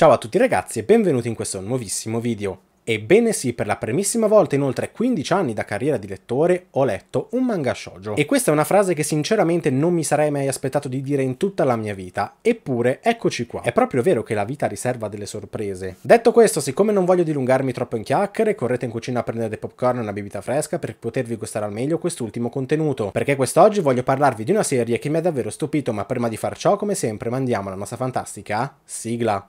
Ciao a tutti ragazzi e benvenuti in questo nuovissimo video. Ebbene sì, per la primissima volta in oltre 15 anni da carriera di lettore ho letto un manga shoujo. E questa è una frase che sinceramente non mi sarei mai aspettato di dire in tutta la mia vita, eppure eccoci qua. È proprio vero che la vita riserva delle sorprese. Detto questo, siccome non voglio dilungarmi troppo in chiacchiere, correte in cucina a prendere dei popcorn e una bibita fresca per potervi gustare al meglio quest'ultimo contenuto, perché quest'oggi voglio parlarvi di una serie che mi ha davvero stupito, ma prima di far ciò, come sempre, mandiamo la nostra fantastica sigla.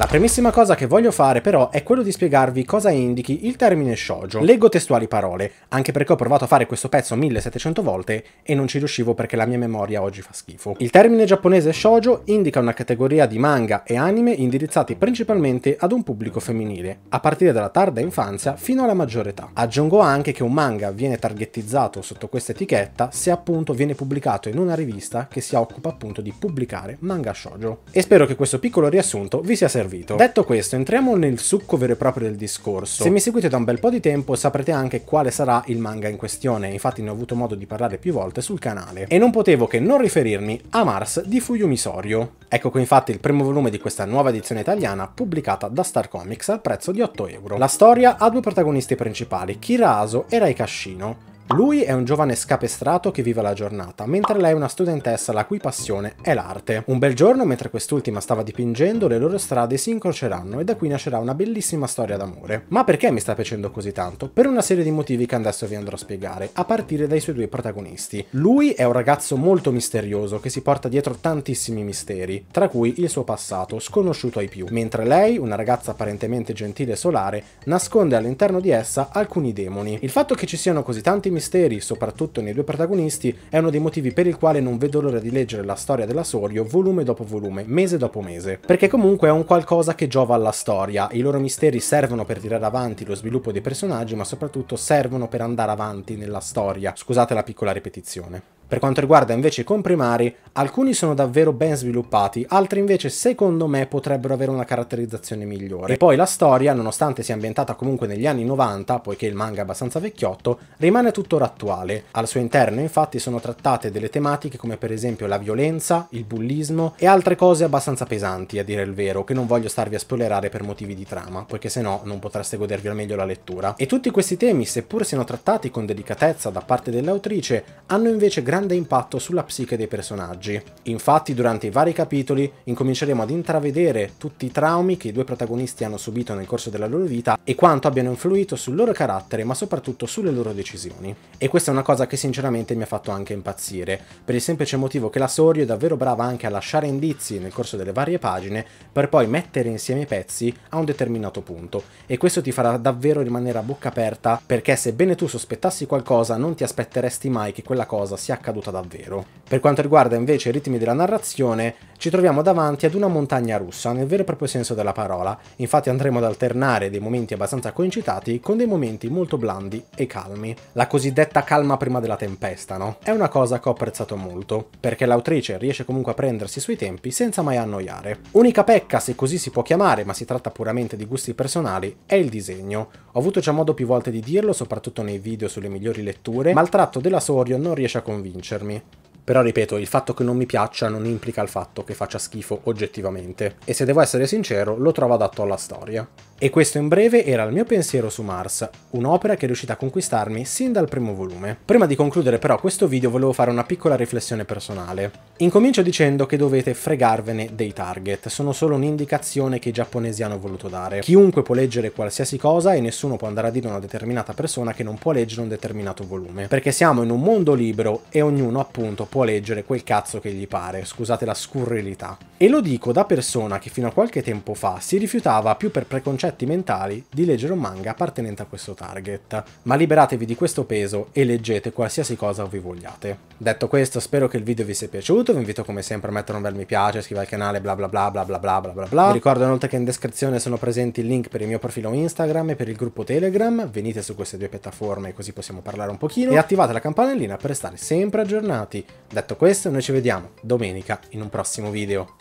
La primissima cosa che voglio fare però è quello di spiegarvi cosa indichi il termine shoujo. Leggo testuali parole, anche perché ho provato a fare questo pezzo 1700 volte e non ci riuscivo perché la mia memoria oggi fa schifo. Il termine giapponese shoujo indica una categoria di manga e anime indirizzati principalmente ad un pubblico femminile, a partire dalla tarda infanzia fino alla maggiore età. Aggiungo anche che un manga viene targettizzato sotto questa etichetta se appunto viene pubblicato in una rivista che si occupa appunto di pubblicare manga shoujo. E spero che questo piccolo riassunto vi sia servito servito. Detto questo, entriamo nel succo vero e proprio del discorso. Se mi seguite da un bel po' di tempo saprete anche quale sarà il manga in questione, infatti ne ho avuto modo di parlare più volte sul canale. E non potevo che non riferirmi a Mars di Fuyumi Sorio. Ecco qui infatti il primo volume di questa nuova edizione italiana pubblicata da Star Comics al prezzo di 8 euro. La storia ha due protagonisti principali, Kira Aso e Raikashino. Lui è un giovane scapestrato che vive la giornata, mentre lei è una studentessa la cui passione è l'arte. Un bel giorno, mentre quest'ultima stava dipingendo, le loro strade si incroceranno e da qui nascerà una bellissima storia d'amore. Ma perché mi sta piacendo così tanto? Per una serie di motivi che adesso vi andrò a spiegare, a partire dai suoi due protagonisti. Lui è un ragazzo molto misterioso che si porta dietro tantissimi misteri, tra cui il suo passato, sconosciuto ai più, mentre lei, una ragazza apparentemente gentile e solare, nasconde all'interno di essa alcuni demoni. Il fatto che ci siano così tanti misteri misteri, soprattutto nei due protagonisti, è uno dei motivi per il quale non vedo l'ora di leggere la storia della Sorio volume dopo volume, mese dopo mese. Perché comunque è un qualcosa che giova alla storia, i loro misteri servono per tirare avanti lo sviluppo dei personaggi, ma soprattutto servono per andare avanti nella storia. Scusate la piccola ripetizione. Per quanto riguarda invece i comprimari, alcuni sono davvero ben sviluppati, altri invece secondo me potrebbero avere una caratterizzazione migliore. E poi la storia, nonostante sia ambientata comunque negli anni 90, poiché il manga è abbastanza vecchiotto, rimane tuttora attuale. Al suo interno infatti sono trattate delle tematiche come per esempio la violenza, il bullismo e altre cose abbastanza pesanti a dire il vero, che non voglio starvi a spoilerare per motivi di trama, poiché se no non potreste godervi al meglio la lettura. E tutti questi temi, seppur siano trattati con delicatezza da parte dell'autrice, hanno invece grande grande impatto sulla psiche dei personaggi. Infatti durante i vari capitoli incominceremo ad intravedere tutti i traumi che i due protagonisti hanno subito nel corso della loro vita e quanto abbiano influito sul loro carattere ma soprattutto sulle loro decisioni. E questa è una cosa che sinceramente mi ha fatto anche impazzire, per il semplice motivo che la Sorio è davvero brava anche a lasciare indizi nel corso delle varie pagine per poi mettere insieme i pezzi a un determinato punto e questo ti farà davvero rimanere a bocca aperta perché sebbene tu sospettassi qualcosa non ti aspetteresti mai che quella cosa sia accadata accaduta davvero. Per quanto riguarda invece i ritmi della narrazione, ci troviamo davanti ad una montagna russa, nel vero e proprio senso della parola, infatti andremo ad alternare dei momenti abbastanza coincitati con dei momenti molto blandi e calmi. La cosiddetta calma prima della tempesta, no? È una cosa che ho apprezzato molto, perché l'autrice riesce comunque a prendersi sui tempi senza mai annoiare. Unica pecca, se così si può chiamare, ma si tratta puramente di gusti personali, è il disegno. Ho avuto già modo più volte di dirlo, soprattutto nei video sulle migliori letture, ma il tratto della Sorio non riesce a convincere convincermi. Però ripeto, il fatto che non mi piaccia non implica il fatto che faccia schifo oggettivamente, e se devo essere sincero lo trovo adatto alla storia. E questo in breve era il mio pensiero su Mars, un'opera che è riuscita a conquistarmi sin dal primo volume. Prima di concludere però questo video volevo fare una piccola riflessione personale. Incomincio dicendo che dovete fregarvene dei target, sono solo un'indicazione che i giapponesi hanno voluto dare. Chiunque può leggere qualsiasi cosa e nessuno può andare a dire a una determinata persona che non può leggere un determinato volume, perché siamo in un mondo libero e ognuno appunto può leggere quel cazzo che gli pare, scusate la scurrilità. E lo dico da persona che fino a qualche tempo fa si rifiutava più per preconcetto effetti mentali di leggere un manga appartenente a questo target, ma liberatevi di questo peso e leggete qualsiasi cosa vi vogliate. Detto questo spero che il video vi sia piaciuto, vi invito come sempre a mettere un bel mi piace, iscrivervi al canale bla bla bla bla bla bla bla bla Vi ricordo inoltre che in descrizione sono presenti il link per il mio profilo Instagram e per il gruppo Telegram, venite su queste due piattaforme così possiamo parlare un pochino e attivate la campanellina per restare sempre aggiornati. Detto questo noi ci vediamo domenica in un prossimo video.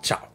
Ciao!